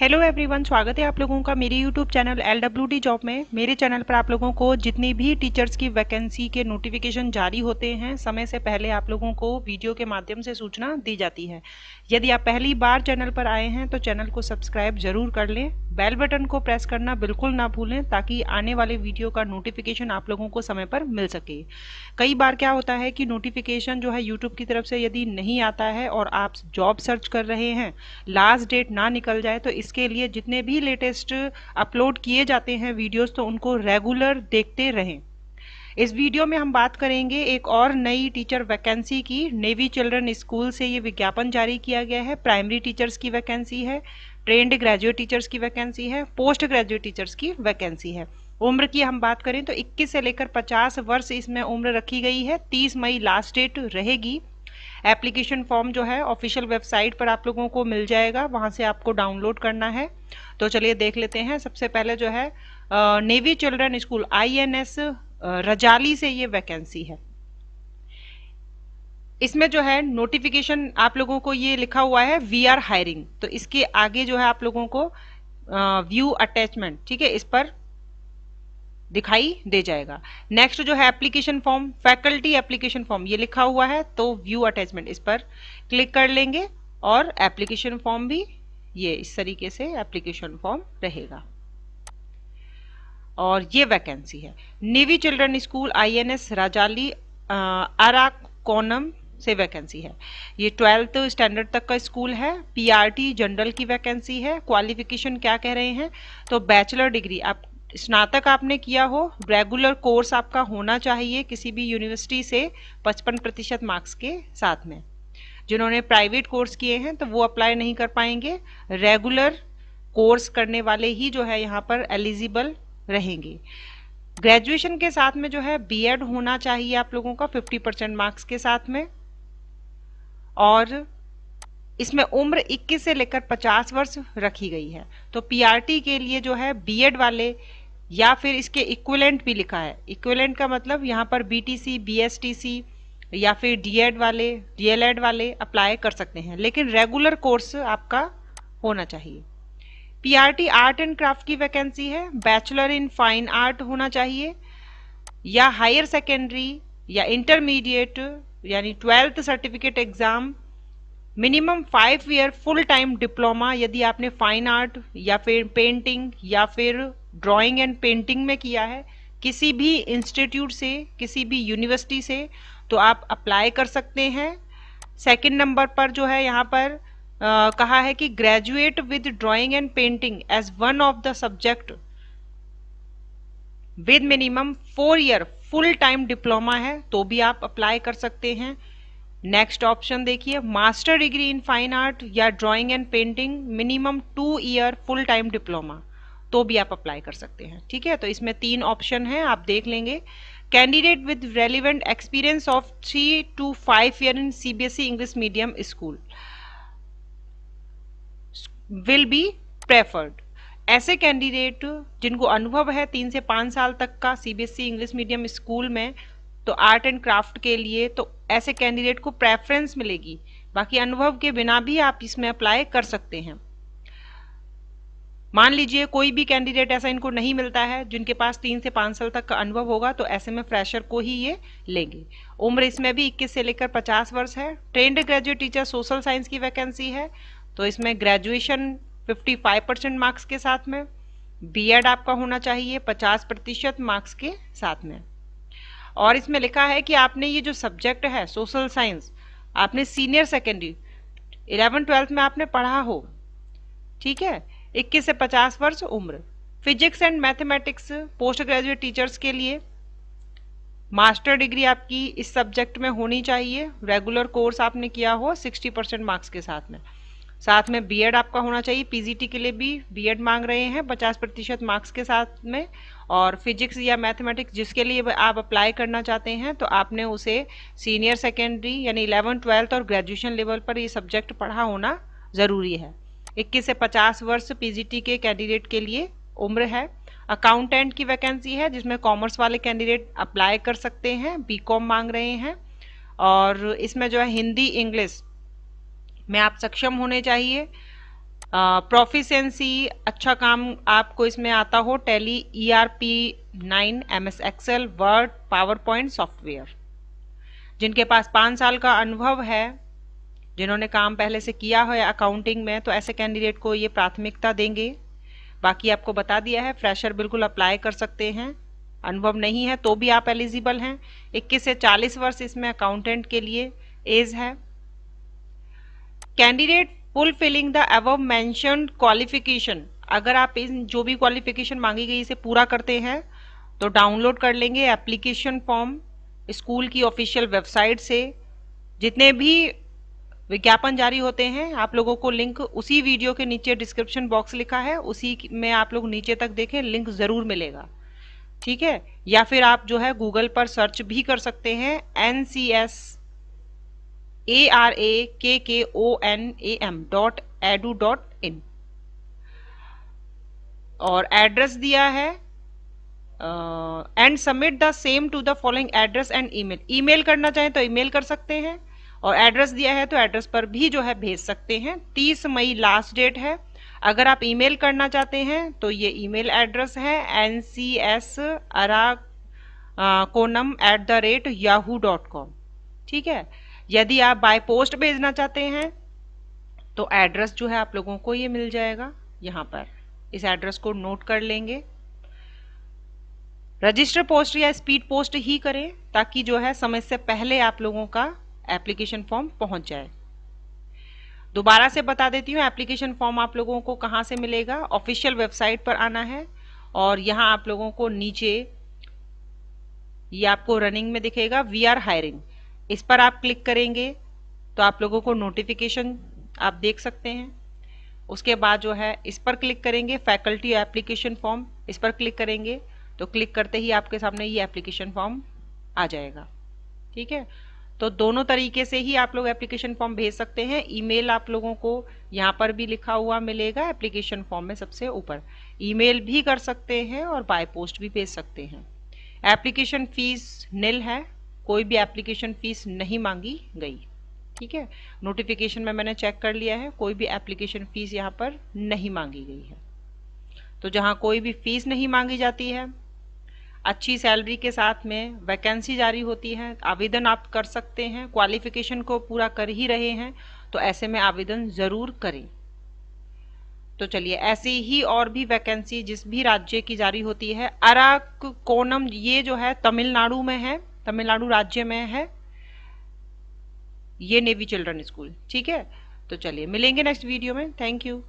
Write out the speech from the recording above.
hello everyone स्वागत है आप लोगों का मेरे YouTube channel L W D job में मेरे चैनल पर आप लोगों को जितनी भी टीचर्स की वैकेंसी के नोटिफिकेशन जारी होते हैं समय से पहले आप लोगों को वीडियो के माध्यम से सूचना दी जाती है यदि आप पहली बार चैनल पर आए हैं तो चैनल को सब्सक्राइब जरूर कर लें बेल बटन को प्रेस करना बिल्कुल ना भूलें ताकि आने वाले वीडियो का नोटिफिकेशन आप लोगों को समय पर मिल सके कई बार क्या होता है कि नोटिफिकेशन जो है यूट्यूब की तरफ से यदि नहीं आता है और आप जॉब सर्च कर रहे हैं लास्ट डेट ना निकल जाए तो इसके लिए जितने भी लेटेस्ट अपलोड किए जाते हैं वीडियोज़ तो उनको रेगुलर देखते रहें इस वीडियो में हम बात करेंगे एक और नई टीचर वैकेंसी की नेवी चिल्ड्रन स्कूल से ये विज्ञापन जारी किया गया है प्राइमरी टीचर्स की वैकेंसी है ट्रेंड ग्रेजुएट टीचर्स की वैकेंसी है पोस्ट ग्रेजुएट टीचर्स की वैकेंसी है उम्र की हम बात करें तो 21 से लेकर 50 वर्ष इसमें उम्र रखी गई है 30 मई लास्ट डेट रहेगी एप्लीकेशन फॉर्म जो है ऑफिशियल वेबसाइट पर आप लोगों को मिल जाएगा वहाँ से आपको डाउनलोड करना है तो चलिए देख लेते हैं सबसे पहले जो है Navy Children School INS Rajali से ये वैकेंसी है इसमें जो है नोटिफिकेशन आप लोगों को ये लिखा हुआ है वी आर हायरिंग तो इसके आगे जो है आप लोगों को व्यू अटैचमेंट ठीक है इस पर दिखाई दे जाएगा नेक्स्ट जो है application form faculty application form ये लिखा हुआ है तो व्यू अटैचमेंट इस पर क्लिक कर लेंगे और एप्लीकेशन फॉर्म भी ये इस तरीके से एप्लीकेशन फॉर्म रहेगा और ये वैकेंसी है Navy Children School INS Rajali Arakkonam से वैकेंसी है ये ट्वेल्थ स्टैंडर्ड तक का स्कूल है पीआरटी जनरल की वैकेंसी है क्वालिफिकेशन क्या कह रहे हैं तो बैचलर डिग्री आप स्नातक आपने किया हो रेगुलर कोर्स आपका होना चाहिए किसी भी यूनिवर्सिटी से 55 प्रतिशत मार्क्स के साथ में जिन्होंने प्राइवेट कोर्स किए हैं तो वो अप्लाई नहीं कर पाएंगे रेगुलर कोर्स करने वाले ही जो है यहाँ पर एलिजिबल रहेंगे ग्रेजुएशन के साथ में जो है बीएड होना चाहिए आप लोगों का 50 परसेंट मार्क्स के साथ में और इसमें उम्र 21 से लेकर 50 वर्ष रखी गई है तो पीआरटी के लिए जो है बीएड वाले या फिर इसके इक्वलेंट भी लिखा है इक्वलेंट का मतलब यहाँ पर बीटीसी बीएसटीसी या फिर डीएड वाले डीएलएड वाले अप्लाई कर सकते हैं लेकिन रेगुलर कोर्स आपका होना चाहिए पीआरटी आर्ट एंड क्राफ्ट की वैकेंसी है बैचलर इन फाइन आर्ट होना चाहिए या हायर सेकेंडरी या इंटरमीडिएट यानी twelfth certificate exam minimum five year full time diploma यदि आपने फाइन आर्ट या फिर पेंटिंग या फिर ड्राइंग एंड पेंटिंग में किया है किसी भी इंस्टीट्यूट से किसी भी यूनिवर्सिटी से तो आप अप्लाई कर सकते हैं सेकंड नंबर पर जो है यहाँ पर आ, कहा है कि graduate with drawing and painting as one of the subject with minimum four year full time diploma है तो भी आप अप्लाई कर सकते हैं नेक्स्ट ऑप्शन देखिए master degree in fine art या drawing and painting minimum two year full time diploma तो भी आप अप्लाई कर सकते हैं ठीक है तो इसमें तीन ऑप्शन हैं आप देख लेंगे candidate with relevant experience of three to five year in CBSE English medium school will be preferred ऐसे कैंडिडेट जिनको अनुभव है तीन से पाँच साल तक का सीबीएसई इंग्लिश मीडियम स्कूल में तो आर्ट एंड क्राफ्ट के लिए तो ऐसे कैंडिडेट को प्रेफरेंस मिलेगी बाकी अनुभव के बिना भी आप इसमें अप्लाई कर सकते हैं मान लीजिए कोई भी कैंडिडेट ऐसा इनको नहीं मिलता है जिनके पास तीन से पाँच साल तक का अनुभव होगा तो ऐसे में फ्रेशर को ही ये लेंगे उम्र इसमें भी 21 से लेकर 50 वर्ष है trained graduate teacher social science की वैकेंसी है तो इसमें ग्रेजुएशन 55 परसेंट मार्क्स के साथ में बीएड आपका होना चाहिए 50 प्रतिशत मार्क्स के साथ में और इसमें लिखा है कि आपने ये जो सब्जेक्ट है सोशल साइंस आपने सीनियर सेकेंडरी इलेवन ट्वेल्थ में आपने पढ़ा हो ठीक है 21 से 50 वर्ष उम्र physics and mathematics post graduate teachers के लिए मास्टर डिग्री आपकी इस सब्जेक्ट में होनी चाहिए रेगुलर कोर्स आपने किया हो 60 परसेंट मार्क्स के साथ में साथ में बीएड आपका होना चाहिए पीजीटी के लिए भी बीएड मांग रहे हैं 50 प्रतिशत मार्क्स के साथ में और फिजिक्स या मैथमेटिक्स जिसके लिए आप अप्लाई करना चाहते हैं तो आपने उसे सीनियर सेकेंडरी यानी इलेवन ट्वेल्थ और ग्रेजुएशन लेवल पर ये सब्जेक्ट पढ़ा होना ज़रूरी है इक्कीस से पचास वर्ष पीजीटी के कैंडिडेट के लिए उम्र है अकाउंटेंट की वैकेंसी है जिसमें कॉमर्स वाले कैंडिडेट अप्लाई कर सकते हैं बी मांग रहे हैं और इसमें जो है हिंदी इंग्लिश में आप सक्षम होने चाहिए प्रोफिशेंसी अच्छा काम आपको इसमें आता हो Tally E R P nine M S Excel Word PowerPoint software जिनके पास पाँच साल का अनुभव है जिन्होंने काम पहले से किया है अकाउंटिंग में तो ऐसे कैंडिडेट को ये प्राथमिकता देंगे बाकी आपको बता दिया है फ्रेशर बिल्कुल अप्लाई कर सकते हैं अनुभव नहीं है तो भी आप एलिजिबल हैं 21 से 40 वर्ष इसमें अकाउंटेंट के लिए एज है candidate fulfilling the above mention qualification अगर आप इन जो भी क्वालिफिकेशन मांगी गई इसे पूरा करते हैं तो डाउनलोड कर लेंगे एप्लीकेशन फॉर्म स्कूल की ऑफिशियल वेबसाइट से जितने भी विज्ञापन जारी होते हैं आप लोगों को लिंक उसी वीडियो के नीचे डिस्क्रिप्शन बॉक्स लिखा है उसी में आप लोग नीचे तक देखें लिंक ज़रूर मिलेगा ठीक है या फिर आप जो है गूगल पर सर्च भी कर सकते हैं N C S A R A K K O N A M dot edu dot in और एड्रेस दिया है and submit the same to the following address and email email करना चाहें तो ईमेल कर सकते हैं और एड्रेस दिया है तो एड्रेस पर भी जो है भेज सकते हैं 30 मई लास्ट डेट है अगर आप ईमेल करना चाहते हैं तो ये ईमेल एड्रेस है N C S Arakkonam at the rate Yahoo dot com ठीक है यदि आप बाय पोस्ट भेजना चाहते हैं तो एड्रेस जो है आप लोगों को ये मिल जाएगा यहाँ पर इस एड्रेस को नोट कर लेंगे रजिस्टर पोस्ट या स्पीड पोस्ट ही करें ताकि जो है समय से पहले आप लोगों का एप्लीकेशन फॉर्म पहुंच जाए दोबारा से बता देती हूँ एप्लीकेशन फॉर्म आप लोगों को कहाँ से मिलेगा ऑफिशियल वेबसाइट पर आना है और यहाँ आप लोगों को नीचे ये आपको रनिंग में दिखेगा वी आर हायरिंग इस पर आप क्लिक करेंगे तो आप लोगों को नोटिफिकेशन आप देख सकते हैं उसके बाद जो है इस पर क्लिक करेंगे फैकल्टी एप्लीकेशन फॉर्म इस पर क्लिक करेंगे तो क्लिक करते ही आपके सामने ये एप्लीकेशन फॉर्म आ जाएगा ठीक है तो दोनों तरीके से ही आप लोग एप्लीकेशन फॉर्म भेज सकते हैं ईमेल आप लोगों को यहाँ पर भी लिखा हुआ मिलेगा एप्लीकेशन फॉर्म में सबसे ऊपर ईमेल भी कर सकते हैं और बाय पोस्ट भी भेज सकते हैं एप्लीकेशन फीस निल है कोई भी एप्लीकेशन फ़ीस नहीं मांगी गई ठीक है नोटिफिकेशन में मैंने चेक कर लिया है कोई भी एप्लीकेशन फ़ीस यहाँ पर नहीं मांगी गई है तो जहाँ कोई भी फ़ीस नहीं मांगी जाती है अच्छी सैलरी के साथ में वैकेंसी जारी होती है आवेदन आप कर सकते हैं क्वालिफिकेशन को पूरा कर ही रहे हैं तो ऐसे में आवेदन ज़रूर करें तो चलिए ऐसी ही और भी वैकेंसी जिस भी राज्य की जारी होती है अराक कोनम ये जो है तमिलनाडु में है तमिलनाडु राज्य में है ये नेवी चिल्ड्रन स्कूल ठीक है तो चलिए मिलेंगे नेक्स्ट वीडियो में थैंक यू